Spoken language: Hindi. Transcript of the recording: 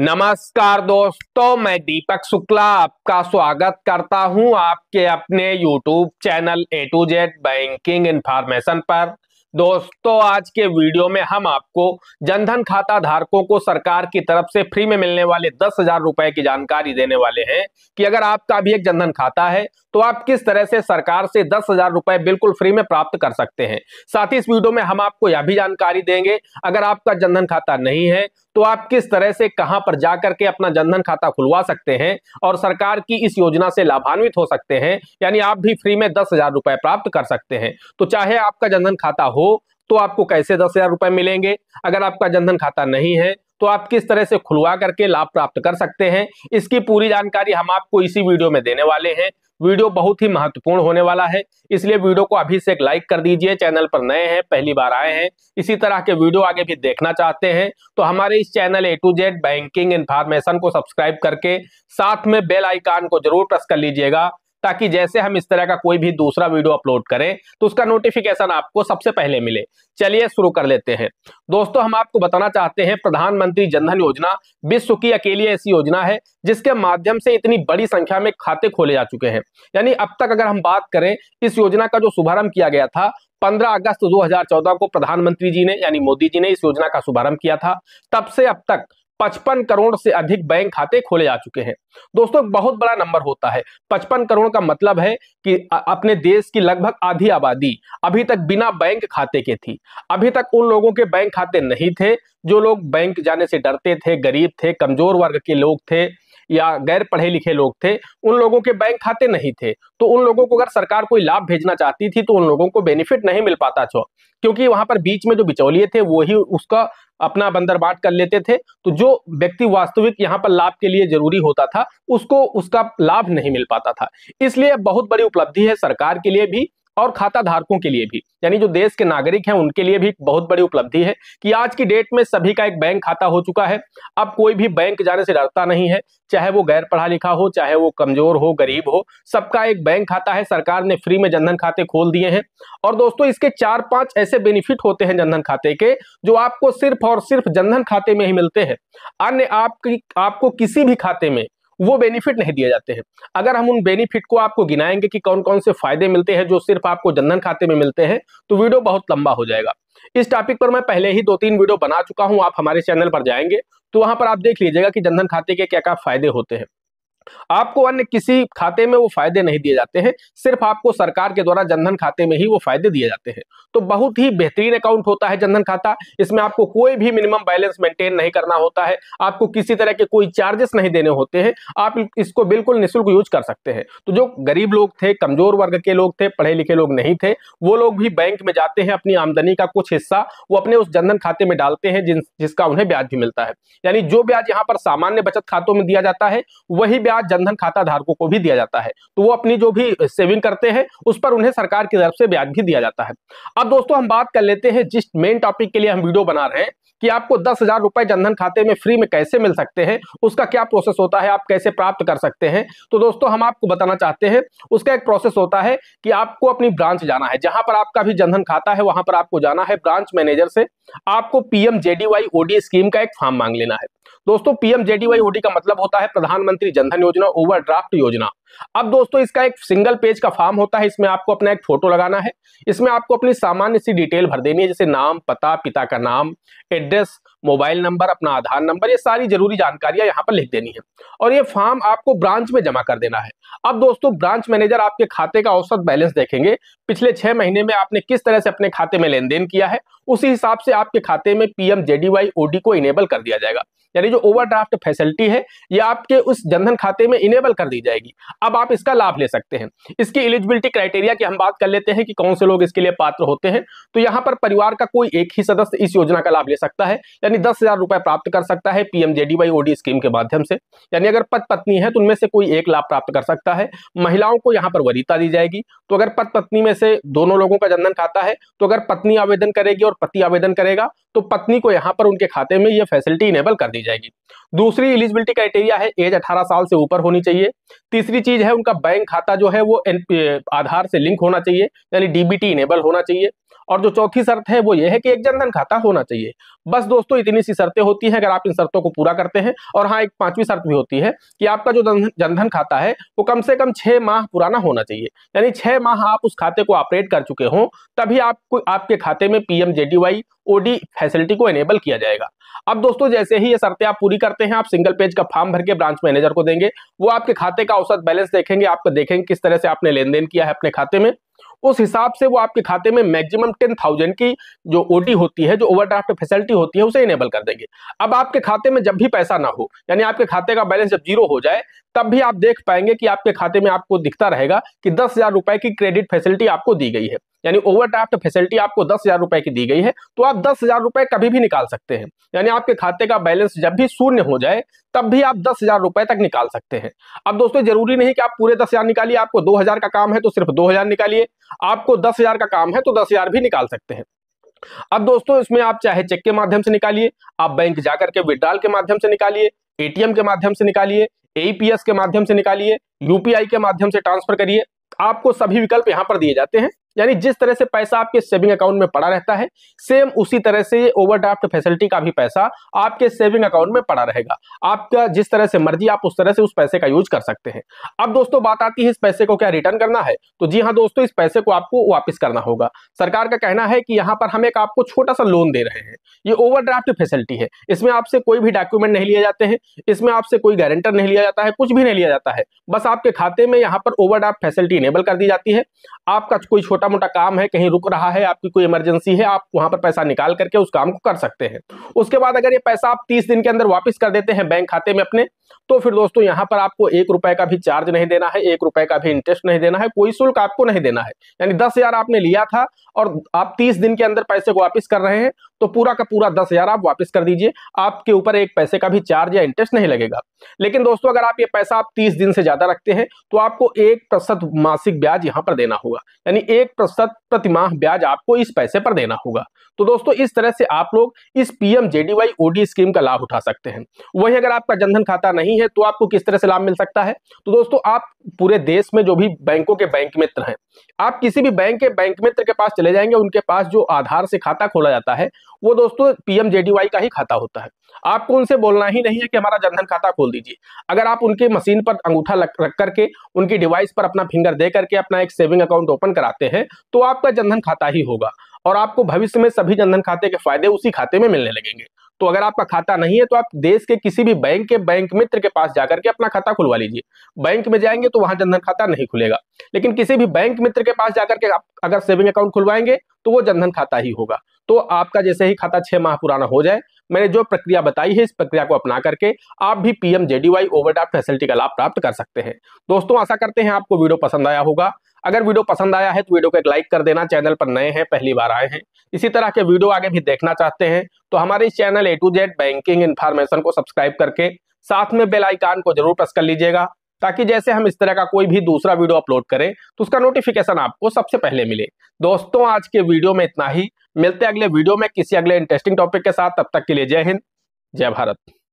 नमस्कार दोस्तों मैं दीपक शुक्ला आपका स्वागत करता हूं आपके अपने YouTube channel A to Z banking information पर दोस्तों आज के वीडियो में हम आपको जनधन खाता धारकों को सरकार की तरफ से फ्री में मिलने वाले दस हजार रुपए की जानकारी देने वाले हैं कि अगर आपका भी एक जनधन खाता है तो आप किस तरह से सरकार से दस हजार रुपए बिल्कुल फ्री में प्राप्त कर सकते हैं साथ ही इस वीडियो में हम आपको यह भी जानकारी देंगे अगर आपका जनधन खाता नहीं है तो आप किस तरह से कहां पर जाकर के अपना जनधन खाता खुलवा सकते हैं और सरकार की इस योजना से लाभान्वित हो सकते हैं यानी आप भी फ्री में दस हजार रुपए प्राप्त कर सकते हैं तो चाहे आपका जनधन खाता हो तो आपको कैसे दस हजार रुपए मिलेंगे अगर आपका जनधन खाता नहीं है तो आप किस तरह से खुलवा करके लाभ प्राप्त कर सकते हैं इसकी पूरी जानकारी हम आपको इसी वीडियो में देने वाले हैं वीडियो बहुत ही महत्वपूर्ण होने वाला है इसलिए वीडियो को अभी से एक लाइक कर दीजिए चैनल पर नए हैं पहली बार आए हैं इसी तरह के वीडियो आगे भी देखना चाहते हैं तो हमारे इस channel A to Z banking information को सब्सक्राइब करके साथ में बेल आइकान को जरूर प्रेस कर लीजिएगा ताकि जैसे हम इस तरह का कोई भी दूसरा वीडियो अपलोड करें तो उसका नोटिफिकेशन आपको सबसे पहले मिले चलिए शुरू कर लेते हैं दोस्तों हम आपको बताना चाहते हैं प्रधानमंत्री जनधन योजना विश्व की अकेली ऐसी योजना है जिसके माध्यम से इतनी बड़ी संख्या में खाते खोले जा चुके हैं यानी अब तक अगर हम बात करें इस योजना का जो शुभारंभ किया गया था 15 अगस्त 2014 को प्रधानमंत्री जी ने यानी मोदी जी ने इस योजना का शुभारंभ किया था तब से अब तक पचपन करोड़ से अधिक बैंक खाते खोले जा चुके हैं दोस्तों बहुत बड़ा नंबर होता है पचपन करोड़ का मतलब है कि अपने देश की लगभग आधी आबादी अभी तक बिना बैंक खाते के थी अभी तक उन लोगों के बैंक खाते नहीं थे जो लोग बैंक जाने से डरते थे गरीब थे कमजोर वर्ग के लोग थे या गैर पढ़े लिखे लोग थे उन लोगों के बैंक खाते नहीं थे तो उन लोगों को अगर सरकार कोई लाभ भेजना चाहती थी तो उन लोगों को बेनिफिट नहीं मिल पाता था क्योंकि वहां पर बीच में जो बिचौलिए थे वो ही उसका अपना बंदर बांट कर लेते थे तो जो व्यक्ति वास्तविक यहाँ पर लाभ के लिए जरूरी होता था उसको उसका लाभ नहीं मिल पाता था इसलिए बहुत बड़ी उपलब्धि है सरकार के लिए भी और खाता धारकों के लिए भी यानी जो देश के नागरिक हैं उनके लिए भी बहुत बड़ी उपलब्धि है कि आज की डेट में सभी का एक बैंक खाता हो चुका है अब कोई भी बैंक जाने से डरता नहीं है चाहे वो गैर पढ़ा लिखा हो चाहे वो कमजोर हो गरीब हो सबका एक बैंक खाता है सरकार ने फ्री में जनधन खाते खोल दिए हैं और दोस्तों इसके चार पांच ऐसे बेनिफिट होते हैं जनधन खाते के जो आपको सिर्फ और सिर्फ जनधन खाते में ही मिलते हैं अन्य आपकी आपको किसी भी खाते में वो बेनिफिट नहीं दिए जाते हैं अगर हम उन बेनिफिट को आपको गिनाएंगे कि कौन कौन से फायदे मिलते हैं जो सिर्फ आपको जनधन खाते में मिलते हैं तो वीडियो बहुत लंबा हो जाएगा इस टॉपिक पर मैं पहले ही दो तीन वीडियो बना चुका हूं आप हमारे चैनल पर जाएंगे तो वहां पर आप देख लीजिएगा कि जनधन खाते के क्या क्या फायदे होते हैं आपको अन्य किसी खाते में वो फायदे नहीं दिए जाते हैं सिर्फ आपको सरकार के द्वारा जनधन खाते में ही वो फायदे दिए जाते हैं तो बहुत ही बेहतरीन अकाउंट होता है जनधन खाता इसमें आपको कोई भी मिनिमम बैलेंस मेंटेन नहीं करना होता है आपको किसी तरह के कोई चार्जेस नहीं देने होते हैं आप इसको बिल्कुल निःशुल्क यूज कर सकते हैं तो जो गरीब लोग थे कमजोर वर्ग के लोग थे पढ़े लिखे लोग नहीं थे वो लोग भी बैंक में जाते हैं अपनी आमदनी का कुछ हिस्सा वो अपने उस जनधन खाते में डालते हैं जिसका उन्हें ब्याज भी मिलता है यानी जो ब्याज यहाँ पर सामान्य बचत खातों में दिया जाता है वही ब्याज साथ जनधन खाता धारकों को भी दिया जाता है तो वो अपनी जो भी सेविंग करते हैं उस पर उन्हें सरकार की तरफ से ब्याज भी दिया जाता है अब दोस्तों हम बात कर लेते हैं जिस मेन टॉपिक के लिए हम वीडियो बना रहे हैं कि आपको दस हजार रुपए जनधन खाते में फ्री में कैसे मिल सकते हैं उसका क्या प्रोसेस होता है आप कैसे प्राप्त कर सकते हैं तो दोस्तों हम आपको बताना चाहते हैं उसका एक प्रोसेस होता है कि आपको अपनी ब्रांच जाना है जहां पर आपका भी जनधन खाता है वहां पर आपको जाना है ब्रांच मैनेजर से आपको पीएम जेडीवाई ओडी स्कीम का एक फॉर्म मांग लेना है दोस्तों पीएमजेडीवाई ओडी का मतलब होता है प्रधानमंत्री जनधन योजना ओवरड्राफ्ट योजना अब दोस्तों इसका एक सिंगल पेज का फॉर्म होता है इसमें आपको अपना एक फोटो लगाना है इसमें आपको अपनी सामान्य सी डिटेल भर देनी है जैसे नाम पता पिता का नाम एड्रेस मोबाइल नंबर अपना आधार नंबर ये सारी जरूरी जानकारियां यहाँ पर लिख देनी है और ये फॉर्म आपको ब्रांच में जमा कर देना है अब दोस्तों ब्रांच मैनेजर आपके खाते का औसत बैलेंस देखेंगे पिछले छह महीने में आपने किस तरह से अपने खाते में लेन देन किया है उसी हिसाब से आपके खाते में पीएम जेडीवाई ओडी को इनेबल कर दिया जाएगा यानी जो ओवरड्राफ्ट फैसिलिटी है ये आपके उस जनधन खाते में इनेबल कर दी जाएगी अब आप इसका लाभ ले सकते हैं इसकी एलिजिबिलिटी क्राइटेरिया की हम बात कर लेते हैं कि कौन से लोग इसके लिए पात्र होते हैं तो यहाँ पर परिवार का कोई एक ही सदस्य इस योजना का लाभ ले सकता है यानी दस हजार रुपए प्राप्त कर सकता है पीएमजेडीवाई ओडी स्कीम के माध्यम से यानी अगर पद पत्नी है तो उनमें से कोई एक लाभ प्राप्त कर सकता है महिलाओं को यहाँ पर वरीता दी जाएगी तो अगर पद पत्नी में से दोनों लोगों का जनधन खाता है तो अगर पत्नी आवेदन करेगी और पति आवेदन करेगा तो पत्नी को यहाँ पर उनके खाते में यह फैसिलिटी इनेबल कर दी जाएगी दूसरी एलिजिबिलिटी क्राइटेरिया है एज अठारह साल से ऊपर होनी चाहिए तीसरी चीज है उनका बैंक खाता जो है वो आधार से लिंक होना चाहिए यानी डीबीटी इनेबल होना चाहिए और जो चौथी शर्त है वो ये है कि एक जनधन खाता होना चाहिए बस दोस्तों इतनी सी शर्तें होती हैं अगर आप इन शर्तों को पूरा करते हैं और हाँ एक पांचवी शर्त भी होती है कि आपका जो जनधन खाता है वो कम से कम छह माह पुराना होना चाहिए यानी छह माह आप उस खाते को ऑपरेट कर चुके हों तभी आपको आपके खाते में पीएमजेडीवाई ओडी फैसिलिटी को एनेबल किया जाएगा अब दोस्तों जैसे ही ये शर्तें आप पूरी करते हैं आप सिंगल पेज का फॉर्म भर के ब्रांच मैनेजर को देंगे वो आपके खाते का औसत बैलेंस देखेंगे आपको देखेंगे किस तरह से आपने लेन देन किया है अपने खाते में उस हिसाब से वो आपके खाते में मैक्सिमम टेन थाउजेंड की जो ओडी होती है जो ओवरड्राफ्ट फैसिलिटी होती है उसे इनेबल कर देंगे अब आपके खाते में जब भी पैसा ना हो यानी आपके खाते का बैलेंस जब जीरो हो जाए तब भी आप देख पाएंगे कि आपके खाते में आपको दिखता रहेगा कि दस हजार रुपए की क्रेडिट फैसिलिटी आपको दी गई है यानी ओवरड्राफ्ट फैसिलिटी आपको दस हजार रुपए की दी गई है तो आप दस हजार रुपए कभी भी निकाल सकते हैं यानी आपके खाते का बैलेंस जब भी शून्य हो जाए तब भी आप दस हजार रुपए तक निकाल सकते हैं अब दोस्तों जरूरी नहीं कि आप पूरे दस हजार निकालिए आपको दो हजार का काम है तो सिर्फ दो हजार निकालिए आपको दस हजार का काम है तो दस हजार भी निकाल सकते हैं अब दोस्तों इसमें आप चाहे चेक के माध्यम से निकालिए आप बैंक जाकर के विड्रॉल के माध्यम से निकालिए एटीएम के माध्यम से निकालिए एपीएस के माध्यम से निकालिए यूपीआई के माध्यम से ट्रांसफर करिए आपको सभी विकल्प यहां पर दिए जाते हैं यानी जिस तरह से पैसा आपके सेविंग अकाउंट में पड़ा रहता है सेम उसी तरह से ओवरड्राफ्ट फैसिलिटी का भी पैसा आपके सेविंग अकाउंट में पड़ा रहेगा आपका जिस तरह से मर्जी आप उस तरह से उस पैसे का यूज कर सकते हैं अब दोस्तों बात आती है इस पैसे को क्या रिटर्न करना है तो जी हाँ दोस्तों इस पैसे को आपको वापिस करना होगा सरकार का कहना है कि यहाँ पर हम एक आपको छोटा सा लोन दे रहे हैं ये ओवरड्राफ्ट फैसिलिटी है इसमें आपसे कोई भी डॉक्यूमेंट नहीं लिए जाते हैं इसमें आपसे कोई गारंटर नहीं लिया जाता है कुछ भी नहीं लिया जाता है बस आपके खाते में यहाँ पर ओवरड्राफ्ट फैसिलिटी इनेबल कर दी जाती है आपका कोई छोटा छोटा मोटा काम है कहीं रुक रहा है आपकी कोई इमरजेंसी है आप वहां पर पैसा निकाल करके उस काम को कर सकते हैं उसके बाद अगर ये पैसा आप तीस दिन के अंदर वापिस कर देते हैं बैंक खाते में अपने तो फिर दोस्तों यहाँ पर आपको एक रुपए का भी चार्ज नहीं देना है एक रुपए का भी इंटरेस्ट नहीं देना है कोई शुल्क आपको नहीं देना है यानी दस हजार आपने लिया था और आप तीस दिन के अंदर पैसे को वापस कर रहे हैं तो पूरा का पूरा दस हजार आप वापस कर दीजिए आपके ऊपर एक पैसे का भी चार्ज या इंटरेस्ट नहीं लगेगा लेकिन दोस्तों अगर आप ये पैसा आप तीस दिन से ज्यादा रखते हैं तो आपको एक मासिक ब्याज यहाँ पर देना होगा यानी एक प्रतिशत प्रतिमाह ब्याज आपको इस पैसे पर देना होगा तो दोस्तों इस तरह से आप लोग इस पीएम जेडीवाई ओडी स्कीम का लाभ उठा सकते हैं वहीं अगर आपका जनधन खाता नहीं है तो आपको किस तरह से लाभ मिल सकता है तो दोस्तों आप पूरे देश में जो भी बैंकों के बैंक मित्र हैं आप किसी भी बैंक के बैंक मित्र के पास चले जाएंगे उनके पास जो आधार से खाता खोला जाता है वो दोस्तों पीएम जेडीवाई का ही खाता होता है आपको उनसे बोलना ही नहीं है कि हमारा जनधन खाता खोल दीजिए अगर आप उनके मशीन पर अंगूठा रख करके उनकी डिवाइस पर अपना फिंगर दे करके अपना एक सेविंग अकाउंट ओपन कराते हैं तो आपका जनधन खाता ही होगा और आपको भविष्य में सभी जनधन खाते के फायदे उसी खाते में मिलने लगेंगे तो अगर आपका खाता नहीं है तो आप देश के किसी भी बैंक के बैंक मित्र के पास जाकर के अपना खाता खुलवा लीजिए बैंक में जाएंगे तो वहां जनधन खाता नहीं खुलेगा लेकिन किसी भी बैंक मित्र के पास जाकर के आप अगर सेविंग अकाउंट खुलवाएंगे तो वो जनधन खाता ही होगा तो आपका जैसे ही खाता छह माह पुराना हो जाए मैंने जो प्रक्रिया बताई है इस प्रक्रिया को अपना करके आप भी पीएम जेडीवाई ओवरड्राफ्ट फैसिलिटी का लाभ प्राप्त कर सकते हैं दोस्तों आशा करते हैं आपको वीडियो पसंद आया होगा अगर वीडियो पसंद आया है तो वीडियो को एक लाइक कर देना चैनल पर नए हैं पहली बार आए हैं इसी तरह के वीडियो आगे भी देखना चाहते हैं तो हमारे इस channel A to Z banking information को सब्सक्राइब करके साथ में बेल को जरूर प्रेस कर लीजिएगा ताकि जैसे हम इस तरह का कोई भी दूसरा वीडियो अपलोड करें तो उसका नोटिफिकेशन आपको सबसे पहले मिले दोस्तों आज के वीडियो में इतना ही मिलते अगले वीडियो में किसी अगले इंटरेस्टिंग टॉपिक के साथ तब तक के लिए जय हिंद जय भारत